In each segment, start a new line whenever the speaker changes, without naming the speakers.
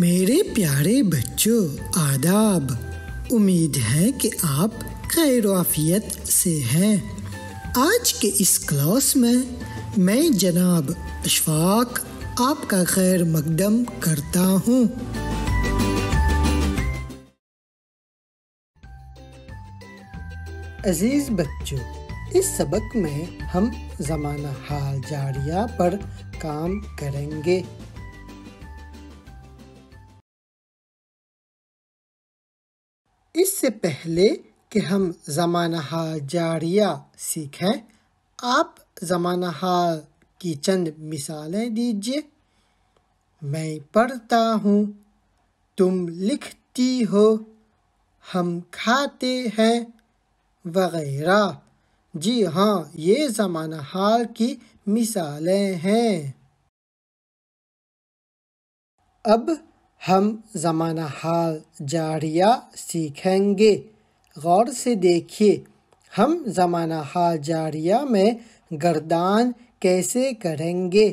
मेरे प्यारे बच्चों आदाब उम्मीद है कि आप खैराफियत से हैं आज के इस क्लास में मैं जनाब अशफाक आपका खैर मकदम करता हूँ अजीज़ बच्चों इस सबक में हम ज़माना हाल जारिया पर काम करेंगे इससे पहले कि हम ज़माना हाल जारिया सीखें आप ज़माना हाल की चंद मिसालें दीजिए मैं पढ़ता हूँ तुम लिखती हो हम खाते हैं वगैरह जी हाँ ये ज़माना हाल की मिसालें हैं अब हम ज़माना हाल जारिया सीखेंगे गौर से देखिए हम ज़माना हाल जारिया में गर्दान कैसे करेंगे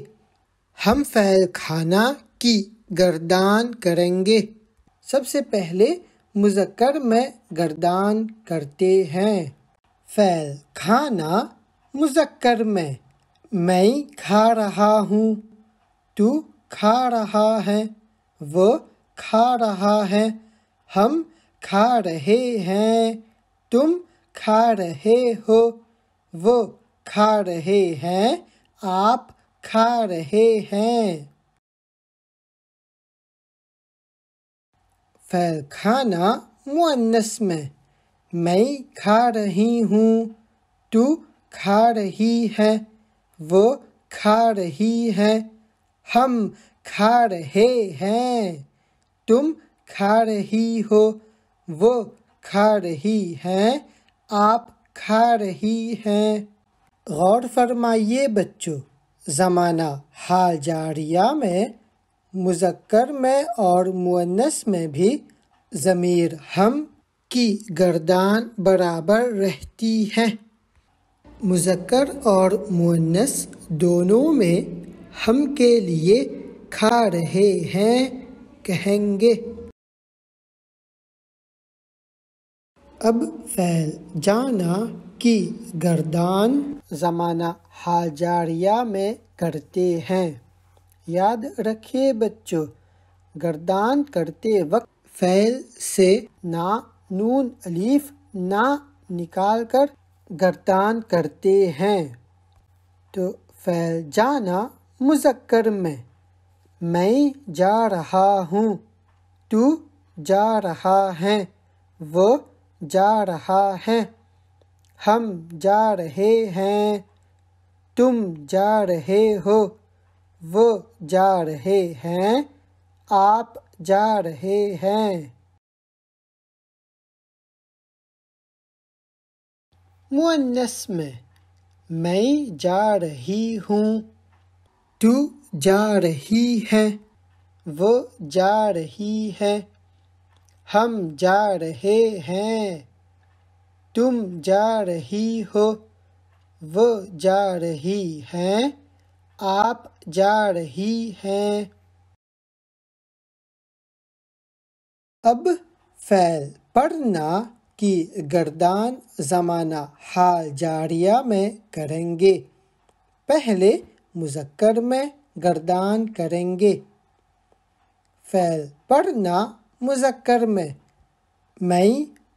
हम फ़ैल खाना की गर्दान करेंगे सबसे पहले मुजक्कर में गर्दान करते हैं फ़ैल खाना मुजक्कर में मैं खा रहा हूँ तू खा रहा है वो खा रहा है हम खा रहे हैं तुम खा रहे हो वो खा रहे हैं आप खा रहे हैं फैल खाना मुअन्नस में मैं खा रही हूँ तू खा रही है वो खा रही है हम खा रहे हैं तुम खा रही हो वो खा रही हैं आप खा रही हैं गौर फरमाइए बच्चों ज़माना हाल जारिया में मुजक्कर में और मुअन्नस में भी ज़मीर हम की गर्दान बराबर रहती है मुजक्कर और मुन्नस दोनों में हम के लिए खा रहे हैं कहेंगे अब फैल जाना की गर्दान ज़माना हाजारिया में करते हैं याद रखिए बच्चों गर्दान करते वक्त फैल से ना नून अलीफ ना निकाल कर गर्तान करते हैं तो फैल जाना मुजक्कर में मैं जा रहा हूँ तू जा रहा है वो जा रहा है हम जा रहे हैं तुम जा रहे हो वो जा रहे हैं आप जा रहे हैं मुअन्नस में मैं जा रही हूँ तू जा रही है वो जा रही है हम जा रहे हैं तुम जा रही हो वो जा रही हैं आप जा रही हैं अब फैल पढ़ना की गर्दान ज़माना हाल जारिया में करेंगे पहले मुजक्कर में गर्दान करेंगे फ़ैल पढ़ना मुजक्कर में मैं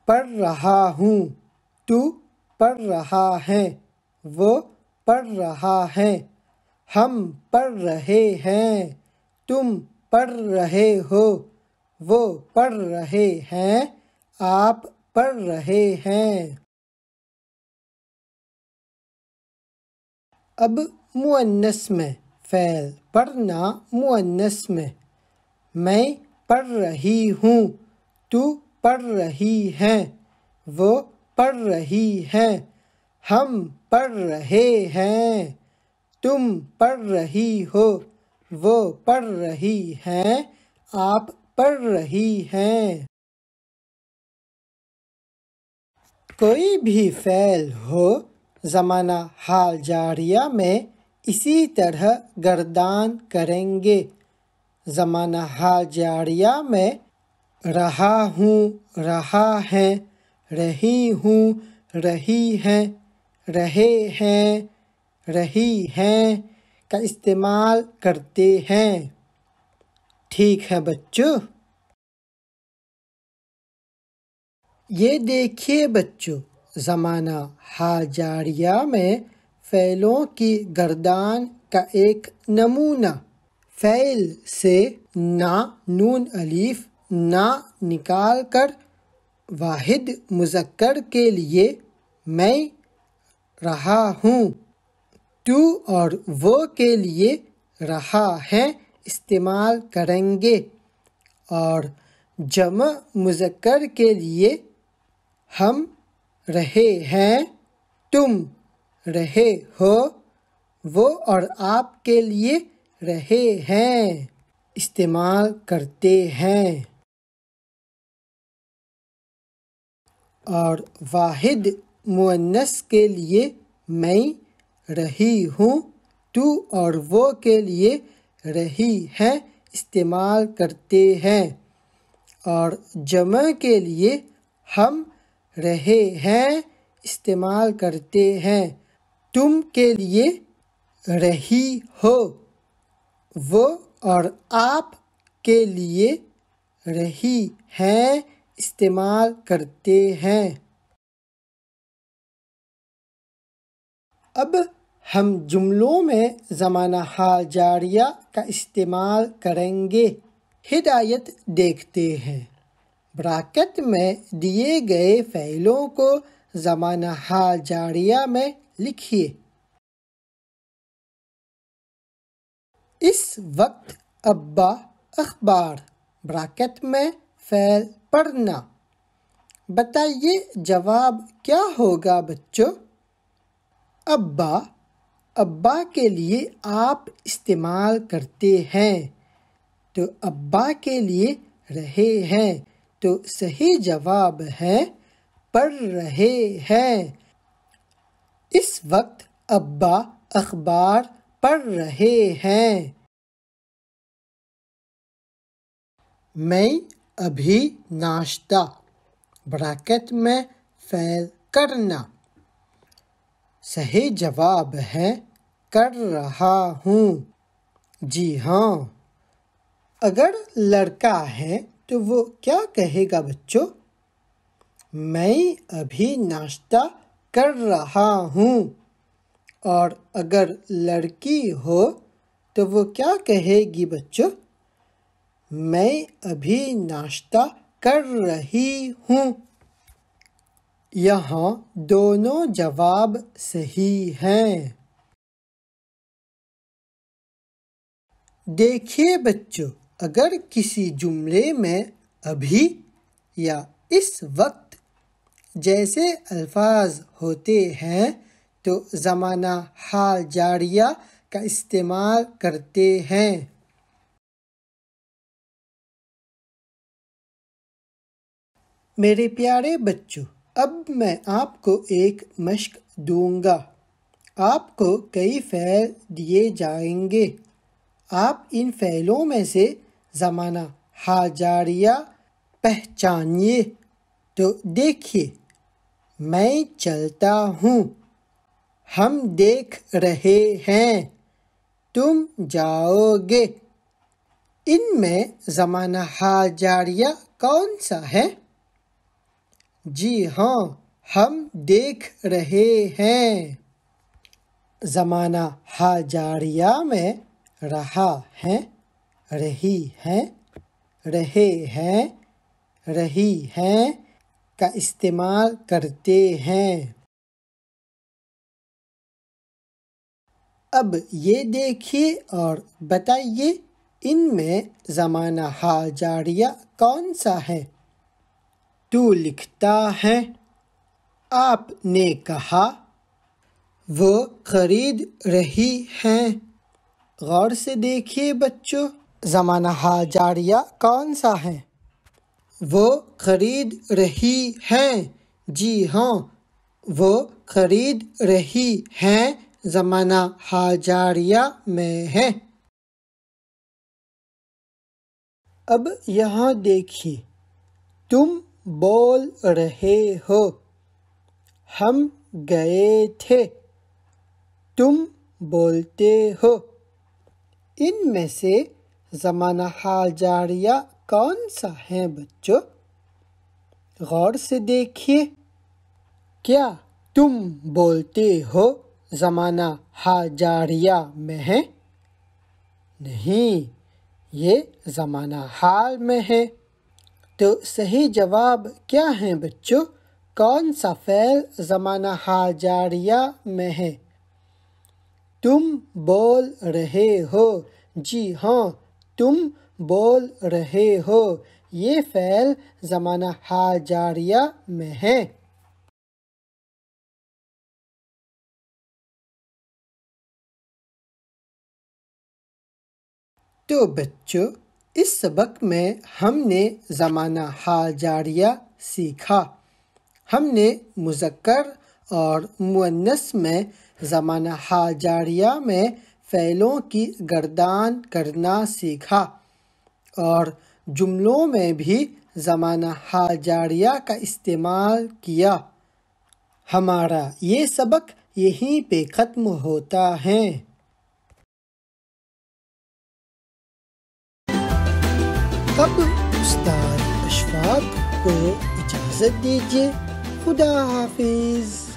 पढ़ रहा हूँ तू पढ़ रहा है वो पढ़ रहा है हम पढ़ रहे हैं तुम पढ़ रहे हो वो पढ़ रहे हैं आप पढ़ रहे हैं अब मुअन्नस में फ़ैल पढ़ना मुअन्नस में मैं पढ़ रही हूँ तू पढ़ रही है वो पढ़ रही हैं हम पढ़ रहे हैं तुम पढ़ रही हो वो पढ़ रही हैं आप पढ़ रही हैं कोई भी फ़ैल हो ज़माना हाल जारिया में इसी तरह गर्दान करेंगे ज़माना हाल जारिया में रहा हूँ रहा है रही हूँ रही हैं रहे हैं रही हैं का इस्तेमाल करते हैं ठीक है बच्चों ये देखिए बच्चों ज़माना हाजारिया में फ़ैलों की गर्दान का एक नमूना फ़ैल से ना नून अलीफ ना निकाल कर वाहिद मुजक्कर के लिए मैं रहा हूँ टू और वो के लिए रहा है इस्तेमाल करेंगे और जमा मुजक्कर के लिए हम रहे हैं तुम रहे हो वो और आप के लिए रहे हैं इस्तेमाल करते हैं और वाहिद मुअन्नस के लिए मैं रही हूँ तू और वो के लिए रही है इस्तेमाल करते हैं और जमा के लिए हम रहे हैं इस्तेमाल करते हैं तुम के लिए रही हो वो और आप के लिए रही हैं इस्तेमाल करते हैं अब हम जुमलों में ज़माना हाल जारिया का इस्तेमाल करेंगे हिदायत देखते हैं ब्राकेट में दिए गए फ़ैलों को ज़माना हाल जारिया में लिखिए इस वक्त अब्बा अखबार ब्राकेट में फ़ैल पढ़ना बताइए जवाब क्या होगा बच्चों अब्बा अब्बा के लिए आप इस्तेमाल करते हैं तो अब्बा के लिए रहे हैं तो सही जवाब है पढ़ रहे हैं इस वक्त अब्बा अखबार पढ़ रहे हैं मैं अभी नाश्ता ब्रैकेट में फैल करना सही जवाब है कर रहा हूँ जी हाँ अगर लड़का है तो वो क्या कहेगा बच्चों मैं अभी नाश्ता कर रहा हूँ और अगर लड़की हो तो वो क्या कहेगी बच्चों मैं अभी नाश्ता कर रही हूँ यहाँ दोनों जवाब सही हैं देखिए बच्चों अगर किसी जुमले में अभी या इस वक्त जैसे अल्फाज होते हैं तो ज़माना हाल जारिया का इस्तेमाल करते हैं मेरे प्यारे बच्चों अब मैं आपको एक मश्क दूंगा आपको कई फ़ैल दिए जाएंगे आप इन फ़ैलों में से ज़माना हाजारिया पहचानिए तो देखिए मैं चलता हूँ हम देख रहे हैं तुम जाओगे इनमें ज़माना हाजारिया कौन सा है जी हाँ हम देख रहे हैं ज़माना हाजारिया में रहा है रही हैं रहे हैं रही हैं का इस्तेमाल करते हैं अब ये देखिए और बताइए इनमें ज़माना हाजारिया कौन सा है तू लिखता है आपने कहा वो खरीद रही हैं गौर से देखिए बच्चों ज़माना जारिया कौन सा है वो खरीद रही हैं जी हाँ वो खरीद रही हैं ज़माना हाजारिया में है अब यहाँ देखिए तुम बोल रहे हो हम गए थे तुम बोलते हो इनमें से ज़माना हाल जारिया कौन सा है बच्चों गौर से देखिए क्या तुम बोलते हो ज़माना हाजारिया में है नहीं ये ज़माना हाल में है तो सही जवाब क्या है बच्चों कौन सा फ़ैल ज़माना हाजारिया में है तुम बोल रहे हो जी हाँ तुम बोल रहे हो ये फ़ैल ज़माना हाजारिया में है तो बच्चों इस सबक में हमने ज़माना हाजारिया सीखा हमने मुजक्कर और मुन्नस में ज़माना हाजारिया में फ़ैलों की गर्दान करना सीखा और जुमलों में भी ज़माना हाजारिया का इस्तेमाल किया हमारा ये सबक यहीं पे ख़त्म होता है अब उस्ताद अशफाक को इजाज़त दीजिए खुदा हाफिज़